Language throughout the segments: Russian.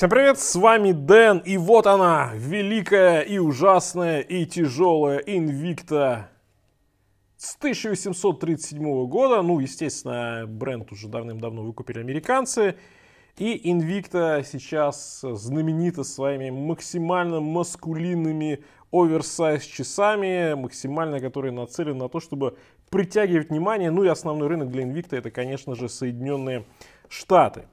Всем привет, с вами Дэн, и вот она, великая и ужасная и тяжелая Invicta с 1837 года. Ну, естественно, бренд уже давным-давно выкупили американцы. И Invicta сейчас знаменита своими максимально маскулинными оверсайз часами, максимально которые нацелены на то, чтобы притягивать внимание. Ну и основной рынок для Invicta это, конечно же, Соединенные Штаты.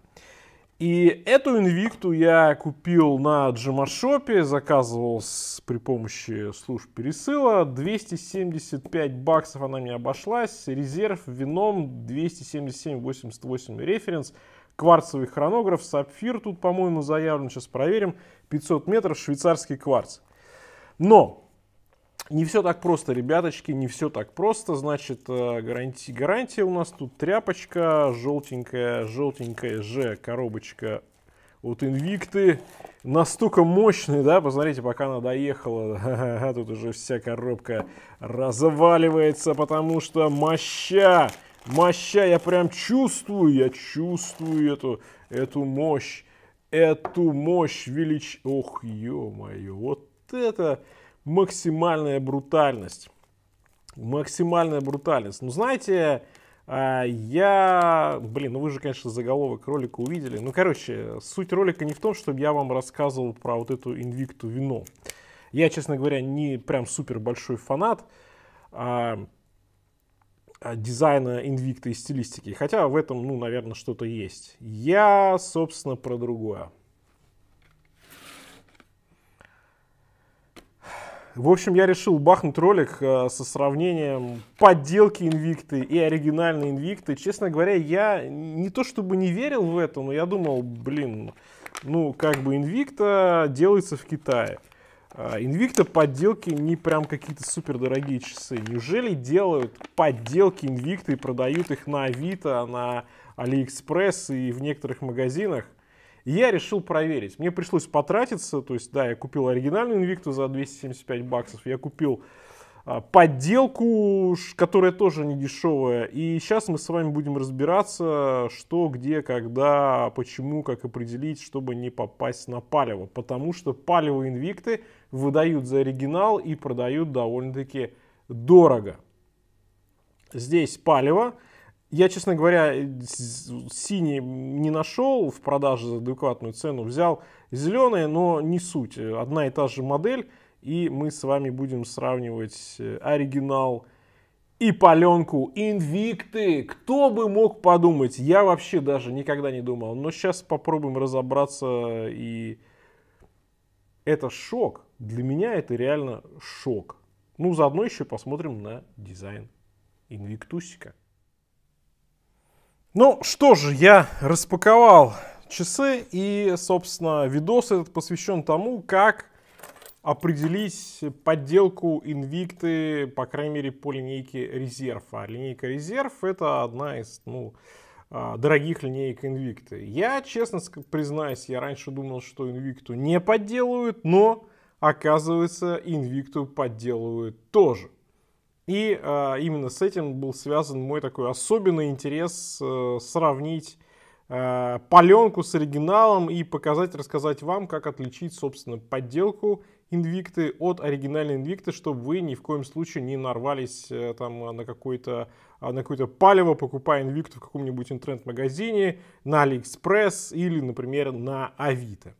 И эту инвикту я купил на Джимашопе, заказывал с, при помощи служб пересыла. 275 баксов она мне обошлась. Резерв вином 277,88 референс. Кварцевый хронограф, сапфир тут, по-моему, заявлен. Сейчас проверим. 500 метров, швейцарский кварц. Но не все так просто, ребяточки, не все так просто. Значит, э, гарантия, гарантия у нас тут тряпочка, желтенькая, желтенькая же коробочка от Invicta. Настолько мощный, да, посмотрите, пока она доехала, тут уже вся коробка разваливается, потому что моща, моща, я прям чувствую, я чувствую эту, эту мощь, эту мощь велич... Ох, ё-моё, вот это максимальная брутальность. Максимальная брутальность. Ну, знаете, а, я... Блин, ну вы же, конечно, заголовок ролика увидели. Ну, короче, суть ролика не в том, чтобы я вам рассказывал про вот эту инвикту вино. Я, честно говоря, не прям супер большой фанат а, а, дизайна инвикта и стилистики. Хотя в этом, ну, наверное, что-то есть. Я, собственно, про другое. В общем, я решил бахнуть ролик э, со сравнением подделки инвикты и оригинальной инвикты. Честно говоря, я не то чтобы не верил в это, но я думал, блин, ну как бы инвикта делается в Китае. А, инвикта подделки не прям какие-то супер дорогие часы. Неужели делают подделки инвикты и продают их на Авито, на Алиэкспресс и в некоторых магазинах? И я решил проверить. Мне пришлось потратиться, то есть, да, я купил оригинальную Invictus за 275 баксов, я купил а, подделку, которая тоже не дешевая. И сейчас мы с вами будем разбираться, что, где, когда, почему, как определить, чтобы не попасть на палево. Потому что палево инвикты выдают за оригинал и продают довольно-таки дорого. Здесь палево, я, честно говоря, э, синий не нашел в продаже за адекватную цену. Взял зеленые, но не суть. Одна и та же модель. И мы с вами будем сравнивать э, оригинал и паленку инвикты. Кто бы мог подумать? Я вообще даже никогда не думал. Но сейчас попробуем разобраться. Э, и это шок. Для меня это реально шок. Ну, заодно еще посмотрим на дизайн инвиктусика. Ну что же, я распаковал часы и, собственно, видос этот посвящен тому, как определить подделку инвикты, по крайней мере, по линейке резерв. А линейка резерв это одна из, ну, а, дорогих линеек инвикты. Я, честно признаюсь, я раньше думал, что инвикту не подделывают, но оказывается, инвикту подделывают тоже. И э, именно с этим был связан мой такой особенный интерес э, сравнить э, паленку с оригиналом и показать, рассказать вам, как отличить, собственно, подделку инвикты от оригинальной инвикты, чтобы вы ни в коем случае не нарвались э, там на какой-то а, на какое-то палево, покупая инвикту в каком-нибудь интернет-магазине, на Алиэкспресс или, например, на Авито.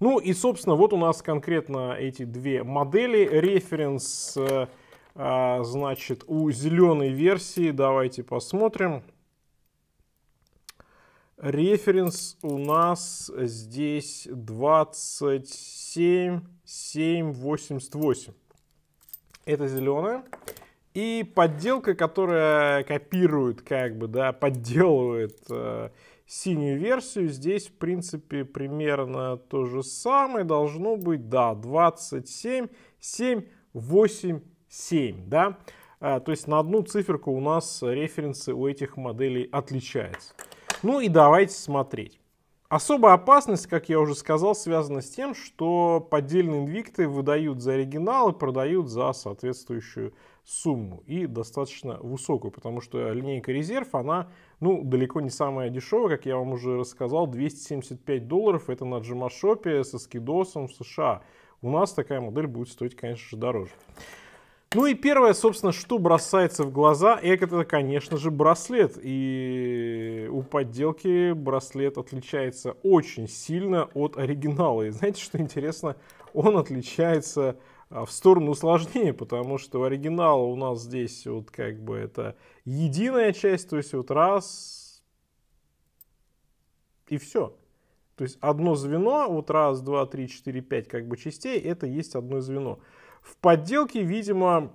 Ну и, собственно, вот у нас конкретно эти две модели. Референс э, а, значит, у зеленой версии, давайте посмотрим. Референс у нас здесь 27788. Это зеленая. И подделка, которая копирует, как бы, да, подделывает э, синюю версию, здесь, в принципе, примерно то же самое должно быть, да, 27, 7, 8, 7, да? А, то есть на одну циферку у нас референсы у этих моделей отличаются. Ну и давайте смотреть. Особая опасность, как я уже сказал, связана с тем, что поддельные инвикты выдают за оригинал и продают за соответствующую сумму. И достаточно высокую, потому что линейка резерв, она ну, далеко не самая дешевая, как я вам уже рассказал, 275 долларов. Это на джимашопе со скидосом в США. У нас такая модель будет стоить, конечно же, дороже. Ну и первое, собственно, что бросается в глаза, это, конечно же, браслет. И у подделки браслет отличается очень сильно от оригинала. И знаете, что интересно? Он отличается а, в сторону усложнения, потому что оригинал у нас здесь вот как бы это единая часть, то есть вот раз и все. То есть одно звено, вот раз, два, три, четыре, пять как бы частей, это есть одно звено. В подделке, видимо,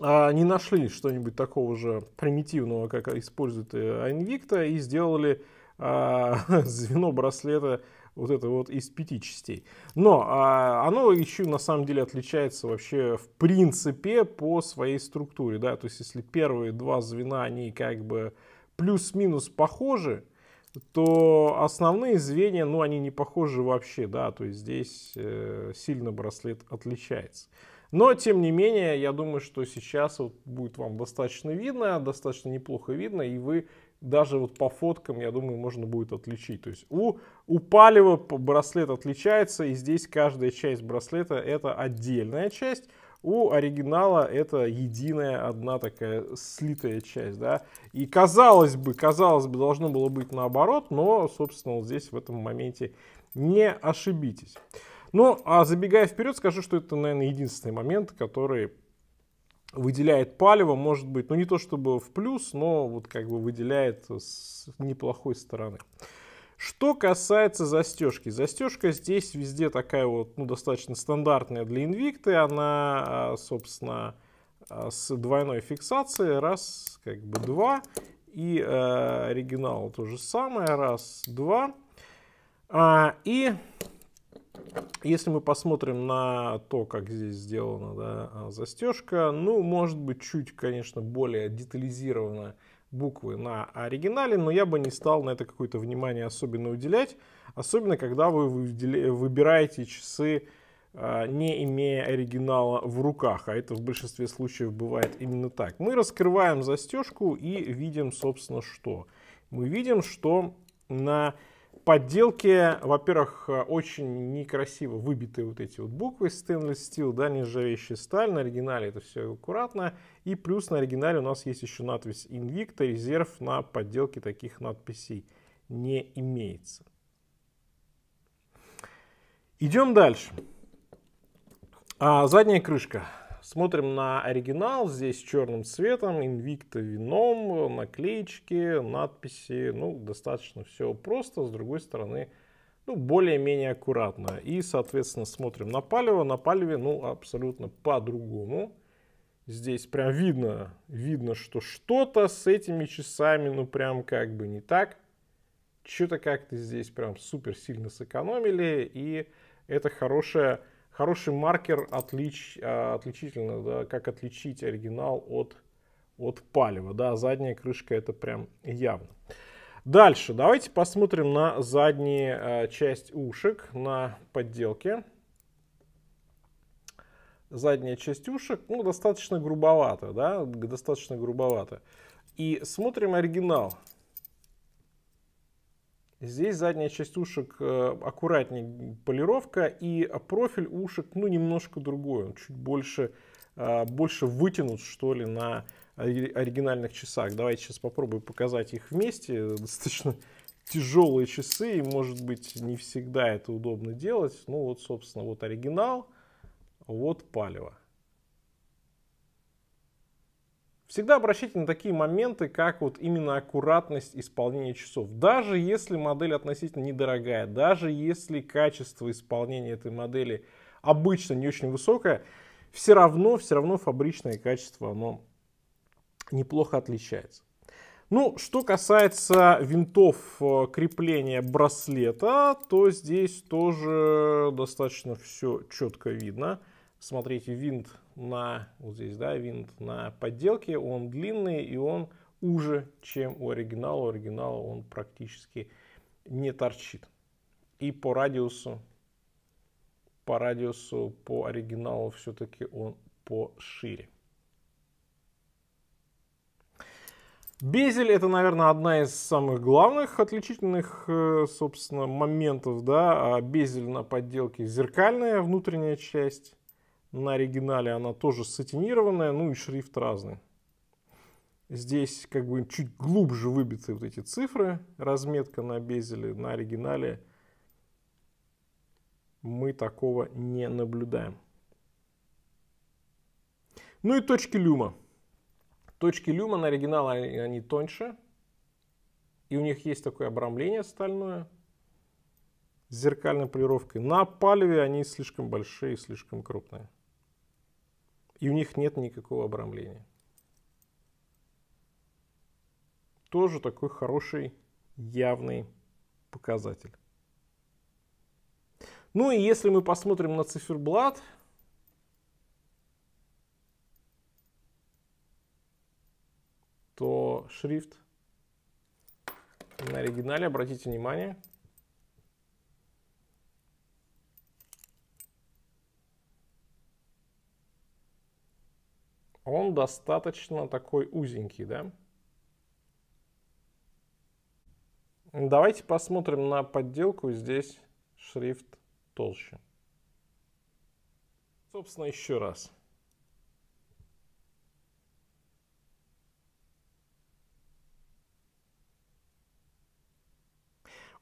а, не нашли что-нибудь такого же примитивного, как используют э, Invicta, и сделали а, звено браслета вот это вот из пяти частей. Но а, оно еще на самом деле отличается вообще в принципе по своей структуре, да, то есть если первые два звена, они как бы плюс-минус похожи, то основные звенья, ну, они не похожи вообще, да, то есть здесь э, сильно браслет отличается. Но, тем не менее, я думаю, что сейчас вот будет вам достаточно видно, достаточно неплохо видно, и вы даже вот по фоткам, я думаю, можно будет отличить. То есть у, у палева браслет отличается, и здесь каждая часть браслета это отдельная часть, у оригинала это единая одна такая слитая часть, да. И казалось бы, казалось бы, должно было быть наоборот, но, собственно, вот здесь в этом моменте не ошибитесь. Ну, а забегая вперед, скажу, что это, наверное, единственный момент, который выделяет палево, может быть, ну не то чтобы в плюс, но вот как бы выделяет с неплохой стороны. Что касается застежки, застежка здесь везде такая вот, ну, достаточно стандартная для инвикты, она, а, собственно, а, с двойной фиксацией, раз, как бы два, и э, оригинал то же самое, раз, два. А, и если мы посмотрим на то, как здесь сделана да, застежка, ну, может быть, чуть, конечно, более детализированная буквы на оригинале, но я бы не стал на это какое-то внимание особенно уделять, особенно когда вы выбираете часы, а, не имея оригинала в руках, а это в большинстве случаев бывает именно так. Мы раскрываем застежку и видим, собственно, что. Мы видим, что на Подделки, во-первых, очень некрасиво выбитые вот эти вот буквы Stainless Steel, да, нержавеющая сталь, на оригинале это все аккуратно, и плюс на оригинале у нас есть еще надпись Invicta, резерв на подделке таких надписей не имеется. Идем дальше. А, задняя крышка. Смотрим на оригинал, здесь черным цветом, Invicta вином, наклеечки, надписи. Ну, достаточно все просто, с другой стороны, ну, более-менее аккуратно. И, соответственно, смотрим на палево. На палеве, ну, абсолютно по-другому. Здесь прям видно, видно, что что-то с этими часами, ну, прям как бы не так. Что-то как-то здесь прям супер сильно сэкономили. И это хорошая хороший маркер отлич, а, отличительно, да, как отличить оригинал от, от палева. Да, задняя крышка это прям явно. Дальше давайте посмотрим на заднюю э, а, часть ушек, на подделке. Задняя часть ушек, ну, достаточно грубовато, да, достаточно грубовато. И смотрим оригинал. Здесь задняя часть ушек э, аккуратнее полировка, и профиль ушек, ну, немножко другой, он чуть больше, э, больше вытянут, что ли, на оригинальных часах. Давайте сейчас попробую показать их вместе. Достаточно тяжелые часы, и, может быть, не всегда это удобно делать. Ну, вот, собственно, вот оригинал, вот палево. Всегда обращайте на такие моменты, как вот именно аккуратность исполнения часов. Даже если модель относительно недорогая, даже если качество исполнения этой модели обычно не очень высокое, все равно, все равно фабричное качество, оно неплохо отличается. Ну, что касается винтов э, крепления браслета, то здесь тоже достаточно все четко видно. Смотрите, винт на, вот здесь, да, винт на подделке, он длинный и он уже, чем у оригинала. У оригинала он практически не торчит. И по радиусу, по радиусу, по оригиналу все-таки он пошире. Безель это, наверное, одна из самых главных отличительных, э, собственно, моментов, да. А безель на подделке зеркальная внутренняя часть на оригинале она тоже сатинированная, ну и шрифт разный. Здесь как бы чуть глубже выбиты вот эти цифры, разметка на безеле, на оригинале мы такого не наблюдаем. Ну и точки люма. Точки люма на оригинале они тоньше, и у них есть такое обрамление стальное с зеркальной полировкой. На палеве они слишком большие, слишком крупные и у них нет никакого обрамления. Тоже такой хороший явный показатель. Ну и если мы посмотрим на циферблат, то шрифт на оригинале, обратите внимание, он достаточно такой узенький, да? Давайте посмотрим на подделку. Здесь шрифт толще. Собственно, еще раз.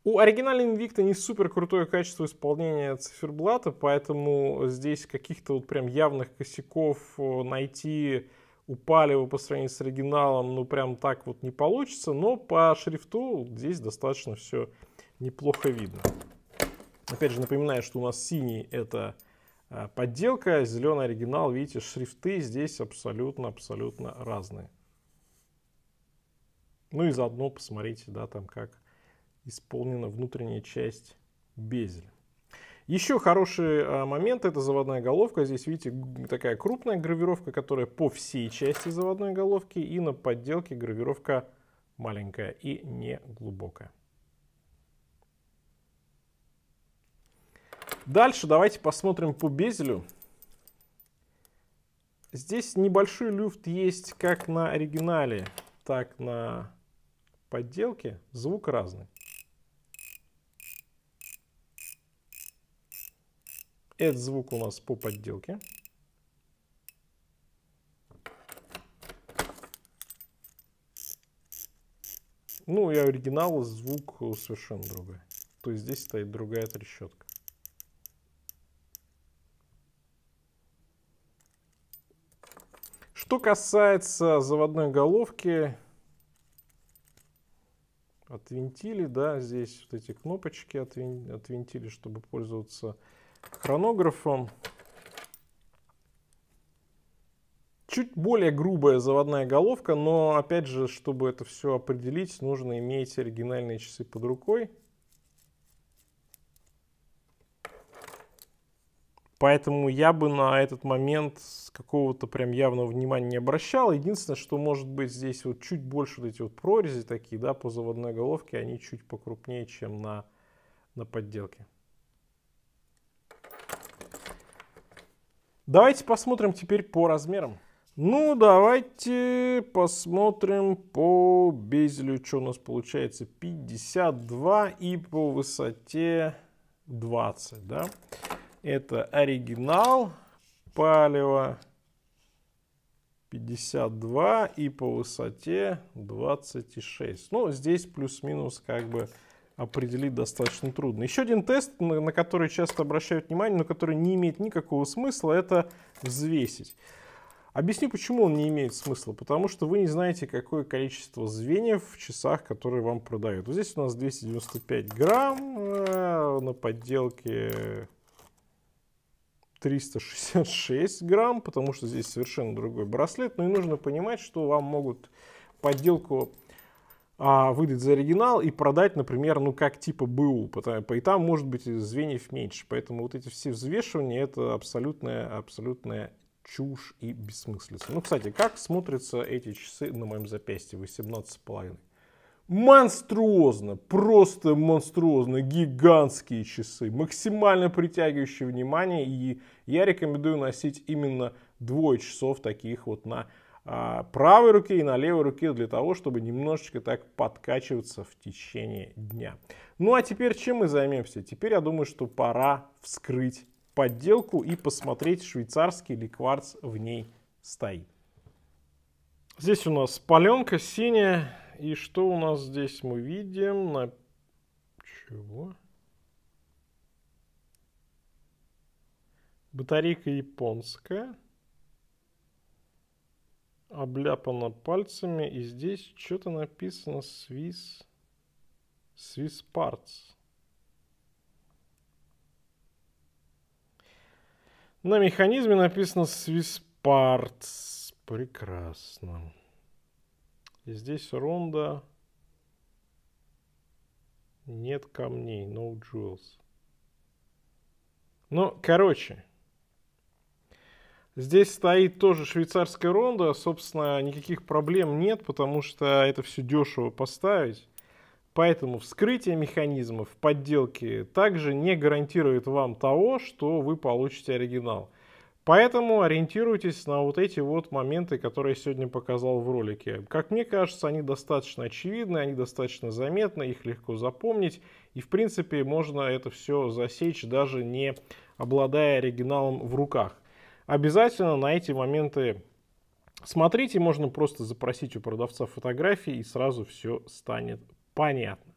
У оригинального Invicta не супер крутое качество исполнения циферблата, поэтому здесь каких-то вот прям явных косяков э, найти у Палева по сравнению с оригиналом, ну прям так вот не получится, но по шрифту здесь достаточно все неплохо видно. Опять же напоминаю, что у нас синий это э, подделка, зеленый оригинал, видите, шрифты здесь абсолютно-абсолютно разные. Ну и заодно посмотрите, да, там как исполнена внутренняя часть безель. Еще хороший а, момент это заводная головка. Здесь, видите, такая крупная гравировка, которая по всей части заводной головки. И на подделке гравировка маленькая и не глубокая. Дальше давайте посмотрим по безелю. Здесь небольшой люфт есть как на оригинале, так на подделке. Звук разный. Этот звук у нас по подделке. Ну и оригинал звук совершенно другой. То есть здесь стоит другая трещотка. Что касается заводной головки отвинтили, да, здесь вот эти кнопочки отвинтили, чтобы пользоваться хронографом. Чуть более грубая заводная головка, но опять же, чтобы это все определить, нужно иметь оригинальные часы под рукой. Поэтому я бы на этот момент какого-то прям явного внимания не обращал. Единственное, что может быть здесь вот чуть больше вот эти вот прорези такие, да, по заводной головке, они чуть покрупнее, чем на, на подделке. Давайте посмотрим теперь по размерам. Ну, давайте посмотрим по безелю, что у нас получается. 52 и по высоте 20, да? Это оригинал палево 52 и по высоте 26. Ну, здесь плюс-минус как бы определить достаточно трудно. Еще один тест, на, на который часто обращают внимание, но который не имеет никакого смысла, это взвесить. Объясню, почему он не имеет смысла. Потому что вы не знаете, какое количество звеньев в часах, которые вам продают. Вот здесь у нас 295 грамм, э, на подделке 366 грамм, потому что здесь совершенно другой браслет. Но ну и нужно понимать, что вам могут подделку а, выдать за оригинал и продать, например, ну как типа БУ, потому, и там может быть звеньев меньше. Поэтому вот эти все взвешивания это абсолютная, абсолютная чушь и бессмыслица. Ну, кстати, как смотрятся эти часы на моем запястье 18,5? Монструозно, просто монструозно, гигантские часы, максимально притягивающие внимание. И я рекомендую носить именно двое часов таких вот на а, правой руке и на левой руке для того, чтобы немножечко так подкачиваться в течение дня. Ну а теперь чем мы займемся? Теперь я думаю, что пора вскрыть подделку и посмотреть, швейцарский ли кварц в ней стоит. Здесь у нас паленка синяя. И что у нас здесь мы видим? На... Чего? Батарейка японская обляпано пальцами, и здесь что-то написано Swiss, Swiss Parts. На механизме написано Swiss Parts. Прекрасно. И здесь ронда. Нет камней, no jewels. Ну, короче, Здесь стоит тоже швейцарская ронда. Собственно, никаких проблем нет, потому что это все дешево поставить. Поэтому вскрытие механизмов подделки также не гарантирует вам того, что вы получите оригинал. Поэтому ориентируйтесь на вот эти вот моменты, которые я сегодня показал в ролике. Как мне кажется, они достаточно очевидны, они достаточно заметны, их легко запомнить. И в принципе можно это все засечь, даже не обладая оригиналом в руках. Обязательно на эти моменты смотрите, можно просто запросить у продавца фотографии и сразу все станет понятно.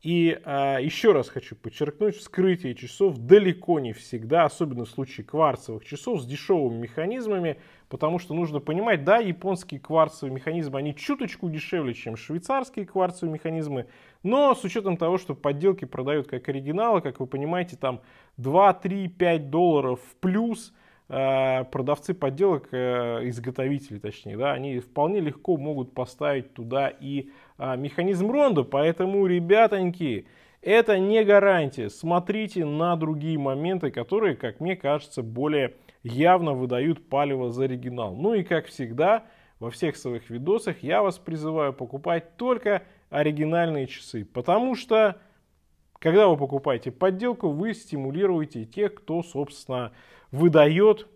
И э, а, еще раз хочу подчеркнуть, вскрытие часов далеко не всегда, особенно в случае кварцевых часов с дешевыми механизмами, потому что нужно понимать, да, японские кварцевые механизмы, они чуточку дешевле, чем швейцарские кварцевые механизмы, но с учетом того, что подделки продают как оригиналы, как вы понимаете, там 2, 3, 5 долларов в плюс – Э, продавцы подделок, э, изготовители точнее, да, они вполне легко могут поставить туда и а, механизм ронда. Поэтому, ребятоньки, это не гарантия. Смотрите на другие моменты, которые, как мне кажется, более явно выдают палево за оригинал. Ну и как всегда, во всех своих видосах я вас призываю покупать только оригинальные часы, потому что когда вы покупаете подделку, вы стимулируете тех, кто, собственно, выдает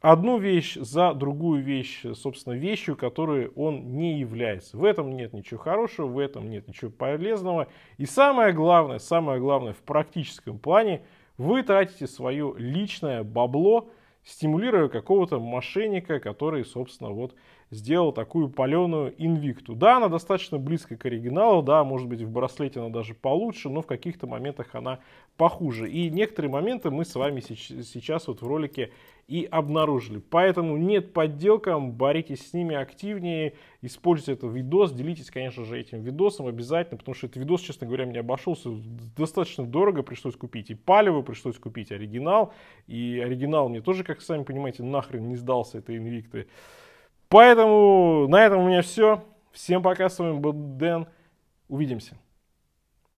одну вещь за другую вещь, собственно, вещью, которой он не является. В этом нет ничего хорошего, в этом нет ничего полезного. И самое главное, самое главное в практическом плане, вы тратите свое личное бабло, стимулируя какого-то мошенника, который, собственно, вот сделал такую паленую инвикту. Да, она достаточно близко к оригиналу, да, может быть в браслете она даже получше, но в каких-то моментах она похуже. И некоторые моменты мы с вами сейчас вот в ролике и обнаружили. Поэтому нет подделкам, боритесь с ними активнее, используйте этот видос, делитесь, конечно же, этим видосом обязательно, потому что этот видос, честно говоря, мне обошелся достаточно дорого, пришлось купить и палевую, пришлось купить оригинал, и оригинал мне тоже, как сами понимаете, нахрен не сдался этой инвикты. Поэтому на этом у меня все. Всем пока, с вами был Дэн. Увидимся.